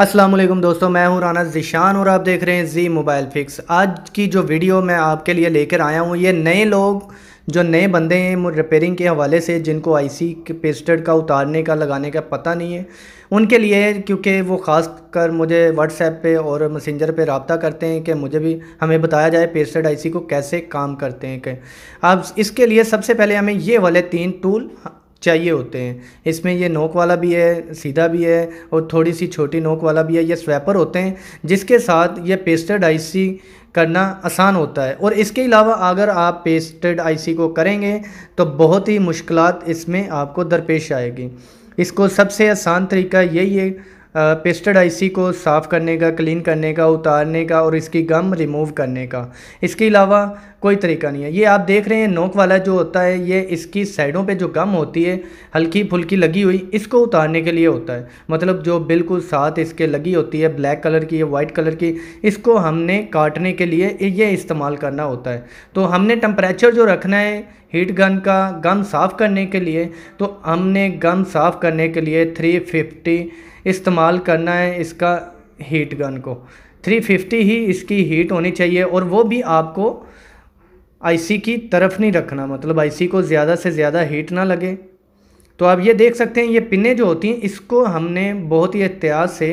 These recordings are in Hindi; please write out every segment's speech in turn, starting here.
असलम दोस्तों मैं हूं राना जिशान और आप देख रहे हैं जी मोबाइल फिक्स आज की जो वीडियो मैं आपके लिए लेकर आया हूं ये नए लोग जो नए बंदे हैं रिपेयरिंग के हवाले से जिनको आईसी के पेस्टेड का उतारने का लगाने का पता नहीं है उनके लिए क्योंकि वो ख़ास कर मुझे व्हाट्सएप पे और मैसेंजर पे रबता करते हैं कि मुझे भी हमें बताया जाए पेस्टेड आईसी को कैसे काम करते हैं कि अब इसके लिए सबसे पहले हमें ये वाले तीन टूल चाहिए होते हैं इसमें ये नोक वाला भी है सीधा भी है और थोड़ी सी छोटी नोक वाला भी है ये स्वेपर होते हैं जिसके साथ ये पेस्टेड आईसी करना आसान होता है और इसके अलावा अगर आप पेस्टेड आईसी को करेंगे तो बहुत ही मुश्किल इसमें आपको दरपेश आएगी इसको सबसे आसान तरीका यही है पेस्टेड आईसी को साफ़ करने का क्लीन करने का उतारने का और इसकी गम रिमूव करने का इसके अलावा कोई तरीका नहीं है ये आप देख रहे हैं नोक वाला जो होता है ये इसकी साइडों पे जो गम होती है हल्की फुल्की लगी हुई इसको उतारने के लिए होता है मतलब जो बिल्कुल साथ इसके लगी होती है ब्लैक कलर की या वाइट कलर की इसको हमने काटने के लिए ये इस्तेमाल करना होता है तो हमने टम्परेचर जो रखना है हीट गन का गम साफ़ करने के लिए तो हमने गम साफ़ करने के लिए थ्री फिफ्टी इस्तेमाल करना है इसका हीट गन को 350 ही इसकी हीट होनी चाहिए और वो भी आपको आईसी की तरफ नहीं रखना मतलब आईसी को ज़्यादा से ज़्यादा हीट ना लगे तो आप ये देख सकते हैं ये पिने जो होती हैं इसको हमने बहुत ही एहतियात से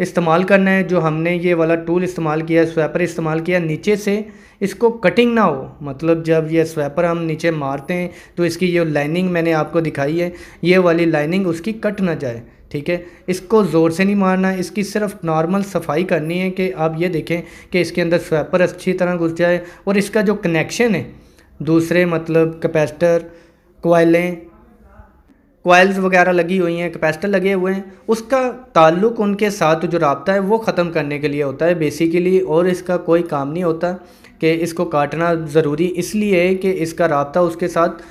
इस्तेमाल करना है जो हमने ये वाला टूल इस्तेमाल किया स्वेपर इस्तेमाल किया नीचे से इसको कटिंग ना हो मतलब जब ये स्वेपर हम नीचे मारते हैं तो इसकी ये लाइनिंग मैंने आपको दिखाई है ये वाली लाइनिंग उसकी कट ना जाए ठीक है इसको ज़ोर से नहीं मारना इसकी सिर्फ नॉर्मल सफाई करनी है कि आप ये देखें कि इसके अंदर स्वेपर अच्छी तरह घुस जाए और इसका जो कनेक्शन है दूसरे मतलब कैपेसिटर कोयलें कोयल्स वगैरह लगी हुई हैं कैपेसिटर लगे हुए हैं उसका ताल्लुक उनके साथ जो रबता है वो ख़त्म करने के लिए होता है बेसिकली और इसका कोई काम नहीं होता कि इसको काटना ज़रूरी इसलिए है कि इसका रबता उसके साथ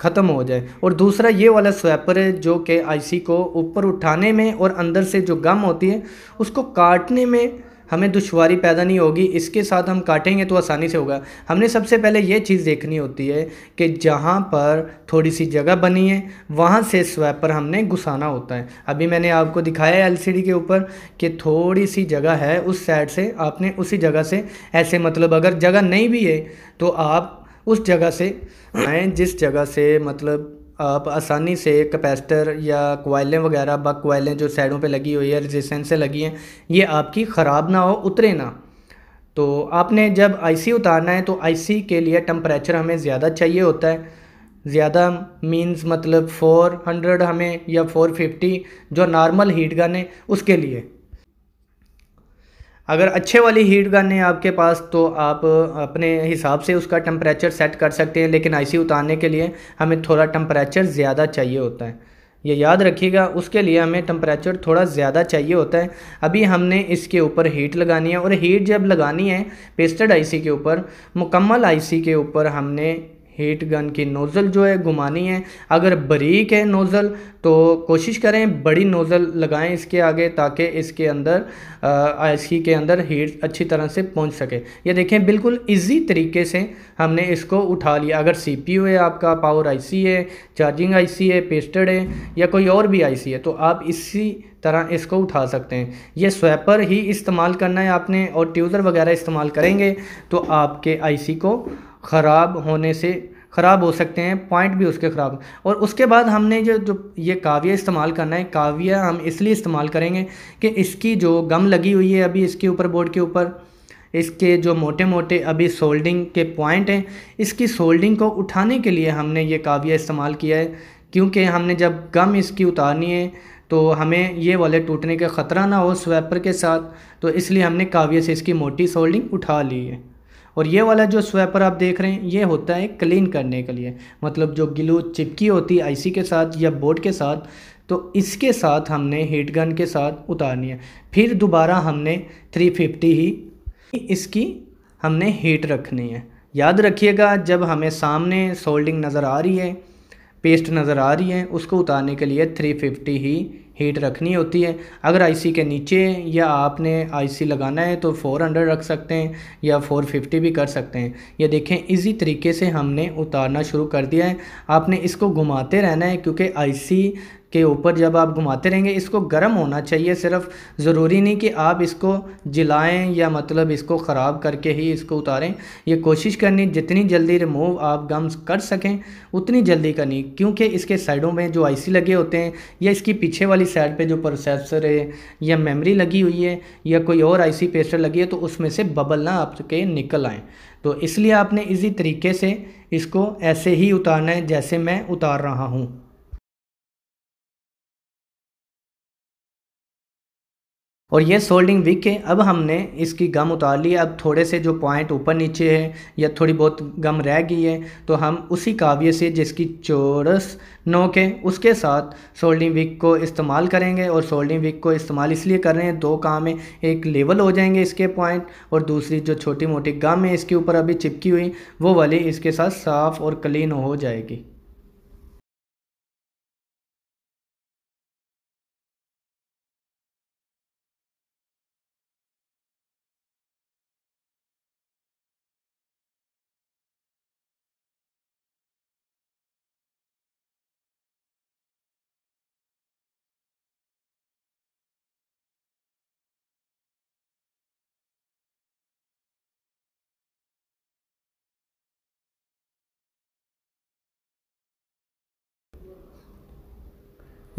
ख़त्म हो जाए और दूसरा ये वाला स्वैपर है जो कि आईसी को ऊपर उठाने में और अंदर से जो गम होती है उसको काटने में हमें दुशारी पैदा नहीं होगी इसके साथ हम काटेंगे तो आसानी से होगा हमने सबसे पहले ये चीज़ देखनी होती है कि जहाँ पर थोड़ी सी जगह बनी है वहाँ से स्वैपर हमने घुसाना होता है अभी मैंने आपको दिखाया है एल के ऊपर कि थोड़ी सी जगह है उस साइड से आपने उसी जगह से ऐसे मतलब अगर जगह नहीं भी है तो आप उस जगह से मैं जिस जगह से मतलब आप आसानी से कैपेसिटर या कोयलें वगैरह बक कोयलें जो साइडों पे लगी हुई है रेजिस्टेंस से लगी हैं ये आपकी ख़राब ना हो उतरे ना तो आपने जब आईसी उतारना है तो आईसी के लिए टम्परेचर हमें ज़्यादा चाहिए होता है ज़्यादा मीन्स मतलब 400 हमें या 450 जो नॉर्मल हीट गन है उसके लिए अगर अच्छे वाली हीट गन है आपके पास तो आप अपने हिसाब से उसका टम्परेचर सेट कर सकते हैं लेकिन आईसी उतारने के लिए हमें थोड़ा टम्परेचर ज़्यादा चाहिए होता है ये याद रखिएगा उसके लिए हमें टम्परेचर थोड़ा ज़्यादा चाहिए होता है अभी हमने इसके ऊपर हीट लगानी है और हीट जब लगानी है पेस्टेड आईसी के ऊपर मुकम्मल आईसी के ऊपर हमने हीट गन की नोज़ल जो है घुमानी है अगर बरीक है नोज़ल तो कोशिश करें बड़ी नोज़ल लगाएं इसके आगे ताकि इसके अंदर आइसी के अंदर हीट अच्छी तरह से पहुंच सके ये देखें बिल्कुल इजी तरीके से हमने इसको उठा लिया अगर सीपीयू है आपका पावर आईसी है चार्जिंग आईसी है पेस्टेड है या कोई और भी आईसी है तो आप इसी तरह इसको उठा सकते हैं ये स्वेपर ही इस्तेमाल करना है आपने और ट्यूज़र वगैरह इस्तेमाल करेंगे तो आपके आईसी को ख़राब होने से ख़राब हो सकते हैं पॉइंट भी उसके ख़राब और उसके बाद हमने जो जो ये काव्य इस्तेमाल करना है काव्य हम इसलिए इस्तेमाल करेंगे कि इसकी जो गम लगी हुई है अभी इसके ऊपर बोर्ड के ऊपर इसके जो मोटे मोटे अभी सोल्डिंग के पॉइंट हैं इसकी सोल्डिंग को उठाने के लिए हमने ये काव्य इस्तेमाल किया है क्योंकि हमने जब गम इसकी उतारनी है तो हमें ये वाले टूटने का ख़तरा ना हो स्वेपर के साथ तो इसलिए हमने काव्य से इसकी मोटी सोल्डिंग उठा ली है और ये वाला जो स्वेपर आप देख रहे हैं ये होता है क्लीन करने के लिए मतलब जो ग्लू चिपकी होती है आईसी के साथ या बोर्ड के साथ तो इसके साथ हमने हीट गन के साथ उतारनी है फिर दोबारा हमने 350 ही इसकी हमने हीट रखनी है याद रखिएगा जब हमें सामने सोल्डिंग नज़र आ रही है पेस्ट नज़र आ रही है उसको उतारने के लिए 350 ही हीट रखनी होती है अगर आईसी के नीचे या आपने आईसी लगाना है तो 400 रख सकते हैं या 450 भी कर सकते हैं ये देखें इसी तरीके से हमने उतारना शुरू कर दिया है आपने इसको घुमाते रहना है क्योंकि आईसी के ऊपर जब आप घुमाते रहेंगे इसको गर्म होना चाहिए सिर्फ ज़रूरी नहीं कि आप इसको जलाएं या मतलब इसको ख़राब करके ही इसको उतारें ये कोशिश करनी जितनी जल्दी रिमूव आप गम्स कर सकें उतनी जल्दी करनी क्योंकि इसके साइडों में जो आईसी लगे होते हैं या इसकी पीछे वाली साइड पे जो प्रोसेसर है या मेमरी लगी हुई है या कोई और आई पेस्टर लगी है तो उसमें से बबल ना आपके निकल आएँ तो इसलिए आपने इसी तरीके से इसको ऐसे ही उतारना है जैसे मैं उतार रहा हूँ और ये सोल्डिंग विक है अब हमने इसकी गम उतार ली अब थोड़े से जो पॉइंट ऊपर नीचे है या थोड़ी बहुत गम रह गई है तो हम उसी काव्य से जिसकी चोरस नोक है उसके साथ सोल्डिंग विक को इस्तेमाल करेंगे और सोल्डिंग विक को इस्तेमाल इसलिए कर रहे हैं दो काम है एक लेवल हो जाएंगे इसके पॉइंट और दूसरी जो छोटी मोटी गम है इसके ऊपर अभी चिपकी हुई वो वाली इसके साथ साफ़ और क्लीन हो जाएगी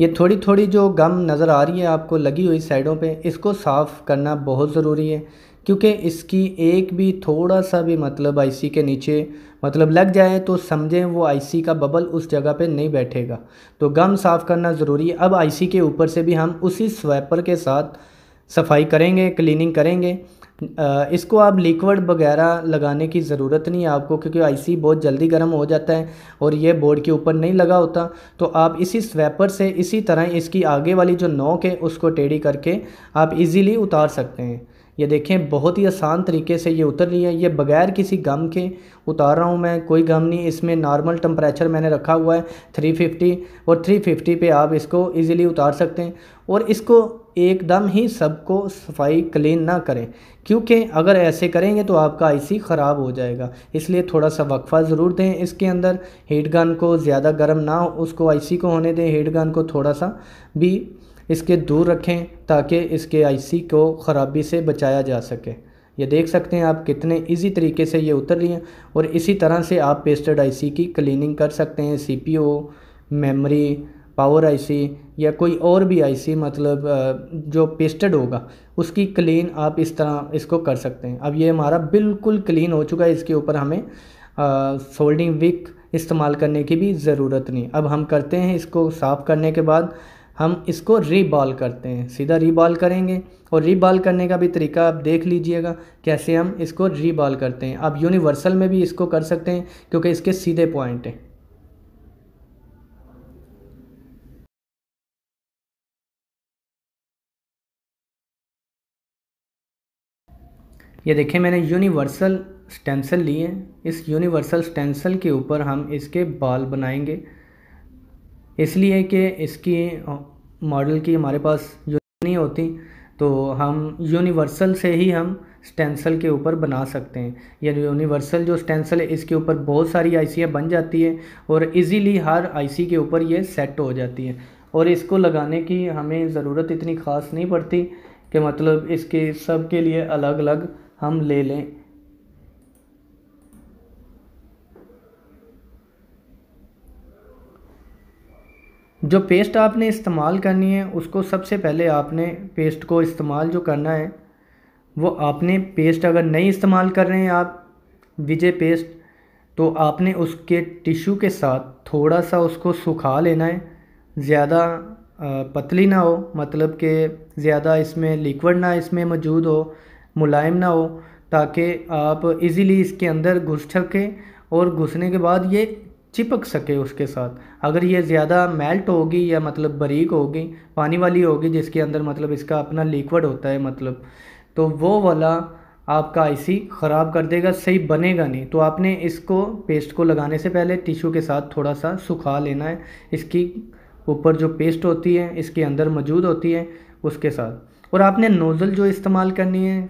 ये थोड़ी थोड़ी जो गम नज़र आ रही है आपको लगी हुई साइडों पे इसको साफ़ करना बहुत ज़रूरी है क्योंकि इसकी एक भी थोड़ा सा भी मतलब आईसी के नीचे मतलब लग जाए तो समझें वो आईसी का बबल उस जगह पे नहीं बैठेगा तो गम साफ़ करना ज़रूरी है अब आईसी के ऊपर से भी हम उसी स्वैपर के साथ सफाई करेंगे क्लिनिंग करेंगे इसको आप लिक्विड वगैरह लगाने की ज़रूरत नहीं है आपको क्योंकि आईसी बहुत जल्दी गर्म हो जाता है और ये बोर्ड के ऊपर नहीं लगा होता तो आप इसी स्वेपर से इसी तरह इसकी आगे वाली जो नोक है उसको टेढ़ी करके आप इजीली उतार सकते हैं ये देखें बहुत ही आसान तरीके से ये उतर रही है ये बगैर किसी गम के उतार रहा हूँ मैं कोई गम नहीं इसमें नॉर्मल टम्परेचर मैंने रखा हुआ है 350 और 350 पे आप इसको इजीली उतार सकते हैं और इसको एकदम ही सबको सफाई क्लीन ना करें क्योंकि अगर ऐसे करेंगे तो आपका आईसी ख़राब हो जाएगा इसलिए थोड़ा सा वक्फ़ा ज़रूर दें इसके अंदर हीट गन को ज़्यादा गर्म ना हो उसको आईसी को होने दें हीट गन को थोड़ा सा भी इसके दूर रखें ताकि इसके आईसी को ख़राबी से बचाया जा सके ये देख सकते हैं आप कितने इजी तरीके से ये उतर लिए और इसी तरह से आप पेस्टेड आईसी की क्लीनिंग कर सकते हैं सीपीयू मेमोरी पावर आईसी या कोई और भी आईसी मतलब जो पेस्टेड होगा उसकी क्लीन आप इस तरह इसको कर सकते हैं अब ये हमारा बिल्कुल क्लीन हो चुका है इसके ऊपर हमें फोल्डिंग विक इस्तेमाल करने की भी ज़रूरत नहीं अब हम करते हैं इसको साफ़ करने के बाद हम इसको रीबॉल करते हैं सीधा रीबॉल करेंगे और रीबॉल करने का भी तरीका आप देख लीजिएगा कैसे हम इसको रीबॉल करते हैं आप यूनिवर्सल में भी इसको कर सकते हैं क्योंकि इसके सीधे पॉइंट हैं ये देखें मैंने यूनिवर्सल स्टेंसल लिए इस यूनिवर्सल स्टेंसल के ऊपर हम इसके बाल बनाएंगे इसलिए कि इसकी मॉडल की हमारे पास नहीं होती तो हम यूनिवर्सल से ही हम स्टेंसल के ऊपर बना सकते हैं या यूनिवर्सल जो स्टेंसल है इसके ऊपर बहुत सारी आईसीयाँ बन जाती है और इजीली हर आईसी के ऊपर ये सेट हो जाती है और इसको लगाने की हमें ज़रूरत इतनी ख़ास नहीं पड़ती कि मतलब इसके सब के लिए अलग अलग हम ले लें जो पेस्ट आपने इस्तेमाल करनी है उसको सबसे पहले आपने पेस्ट को इस्तेमाल जो करना है वो आपने पेस्ट अगर नहीं इस्तेमाल कर रहे हैं आप विजय पेस्ट तो आपने उसके टिश्यू के साथ थोड़ा सा उसको सुखा लेना है ज़्यादा पतली ना हो मतलब कि ज़्यादा इसमें लिक्विड ना इसमें मौजूद हो मुलायम ना हो ताकि आप इजीली इसके अंदर घुस सकें और घुसने के बाद ये चिपक सके उसके साथ अगर ये ज़्यादा मेल्ट होगी या मतलब बरीक होगी पानी वाली होगी जिसके अंदर मतलब इसका अपना लिक्विड होता है मतलब तो वो वाला आपका आईसी ख़राब कर देगा सही बनेगा नहीं तो आपने इसको पेस्ट को लगाने से पहले टिशू के साथ थोड़ा सा सुखा लेना है इसकी ऊपर जो पेस्ट होती है इसके अंदर मौजूद होती है उसके साथ और आपने नोज़ल जो इस्तेमाल करनी है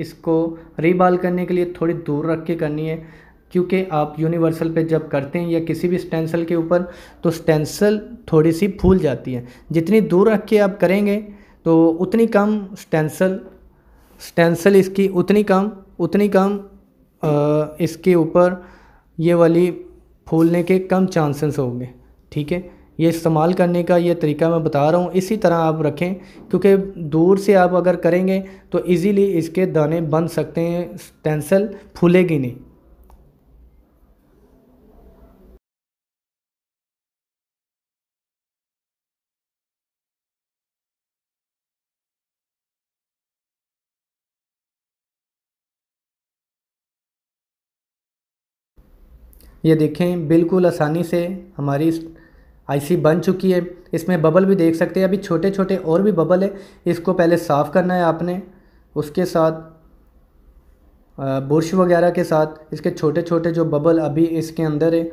इसको रीबाल करने के लिए थोड़ी दूर रख के करनी है क्योंकि आप यूनिवर्सल पे जब करते हैं या किसी भी स्टेंसल के ऊपर तो स्टेंसल थोड़ी सी फूल जाती है जितनी दूर रख के आप करेंगे तो उतनी कम स्टेंसल स्टेंसल इसकी उतनी कम उतनी कम इसके ऊपर ये वाली फूलने के कम चांसेस होंगे ठीक है ये इस्तेमाल करने का ये तरीका मैं बता रहा हूँ इसी तरह आप रखें क्योंकि दूर से आप अगर करेंगे तो इजीली इसके दाने बन सकते हैं स्टेंसल फूलेगी नहीं ये देखें बिल्कुल आसानी से हमारी आईसी बन चुकी है इसमें बबल भी देख सकते हैं अभी छोटे छोटे और भी बबल है इसको पहले साफ़ करना है आपने उसके साथ बुरश वगैरह के साथ इसके छोटे छोटे जो बबल अभी इसके अंदर है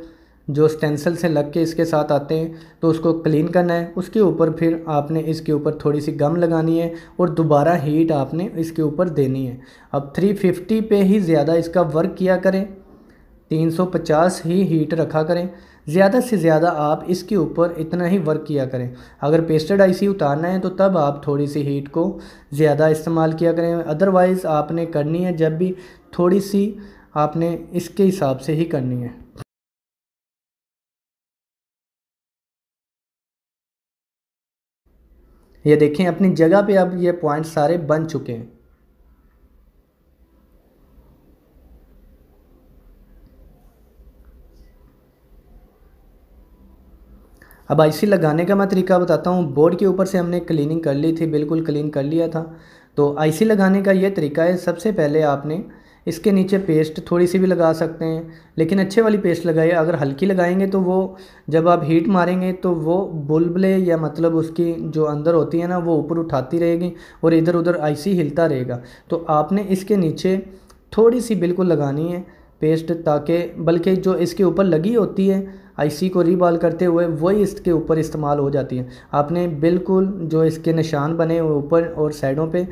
जो स्टेंसिल से लग के इसके साथ आते हैं तो उसको क्लीन करना है उसके ऊपर फिर आपने इसके ऊपर थोड़ी सी गम लगानी है और दोबारा हीट आपने इसके ऊपर देनी है अब 350 पे ही ज़्यादा इसका वर्क किया करें 350 ही हीट रखा करें ज़्यादा से ज़्यादा आप इसके ऊपर इतना ही वर्क किया करें अगर पेस्टेड आईसी उतारना है तो तब आप थोड़ी सी हीट को ज़्यादा इस्तेमाल किया करें अदरवाइज़ आपने करनी है जब भी थोड़ी सी आपने इसके हिसाब से ही करनी है ये देखें अपनी जगह पे अब ये पॉइंट सारे बन चुके हैं अब आईसी लगाने का मैं तरीका बताता हूँ बोर्ड के ऊपर से हमने क्लीनिंग कर ली थी बिल्कुल क्लीन कर लिया था तो आईसी लगाने का ये तरीका है सबसे पहले आपने इसके नीचे पेस्ट थोड़ी सी भी लगा सकते हैं लेकिन अच्छे वाली पेस्ट लगाइए अगर हल्की लगाएंगे तो वो जब आप हीट मारेंगे तो वो बुलबले या मतलब उसकी जो अंदर होती है ना वो ऊपर उठाती रहेगी और इधर उधर आईसी हिलता रहेगा तो आपने इसके नीचे थोड़ी सी बिल्कुल लगानी है पेस्ट ताकि बल्कि जो इसके ऊपर लगी होती है आईसी को रीबॉल करते हुए वही इसके ऊपर इस्तेमाल हो जाती है आपने बिल्कुल जो इसके निशान बने हुए ऊपर और साइडों पे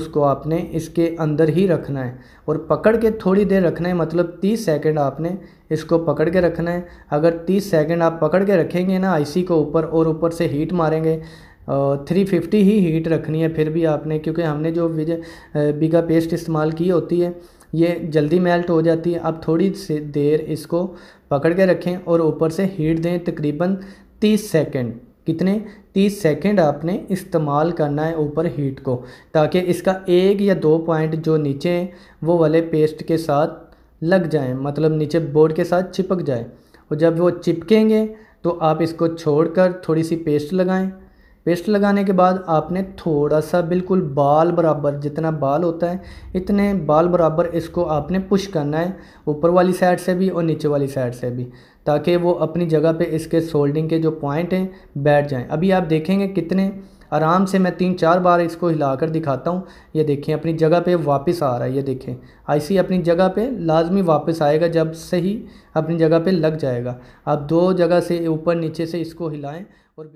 उसको आपने इसके अंदर ही रखना है और पकड़ के थोड़ी देर रखना है मतलब 30 सेकंड आपने इसको पकड़ के रखना है अगर 30 सेकंड आप पकड़ के रखेंगे ना आईसी को ऊपर और ऊपर से हीट मारेंगे थ्री फिफ्टी ही हीट रखनी है फिर भी आपने क्योंकि हमने जो बिगा पेस्ट इस्तेमाल की होती है ये जल्दी मेल्ट हो जाती है आप थोड़ी सी देर इसको पकड़ के रखें और ऊपर से हीट दें तकरीबन तीस सेकेंड कितने तीस सेकेंड आपने इस्तेमाल करना है ऊपर हीट को ताकि इसका एक या दो पॉइंट जो नीचे हैं वो वाले पेस्ट के साथ लग जाए मतलब नीचे बोर्ड के साथ चिपक जाए और जब वो चिपकेंगे तो आप इसको छोड़कर थोड़ी सी पेस्ट लगाएं पेस्ट लगाने के बाद आपने थोड़ा सा बिल्कुल बाल बराबर जितना बाल होता है इतने बाल बराबर इसको आपने पुश करना है ऊपर वाली साइड से भी और नीचे वाली साइड से भी ताकि वो अपनी जगह पे इसके सोल्डिंग के जो पॉइंट हैं बैठ जाएं अभी आप देखेंगे कितने आराम से मैं तीन चार बार इसको हिला कर दिखाता हूँ ये देखें अपनी जगह पे वापस आ रहा है ये देखें ऐसी अपनी जगह पे लाजमी वापस आएगा जब से ही अपनी जगह पे लग जाएगा आप दो जगह से ऊपर नीचे से इसको हिलाएं और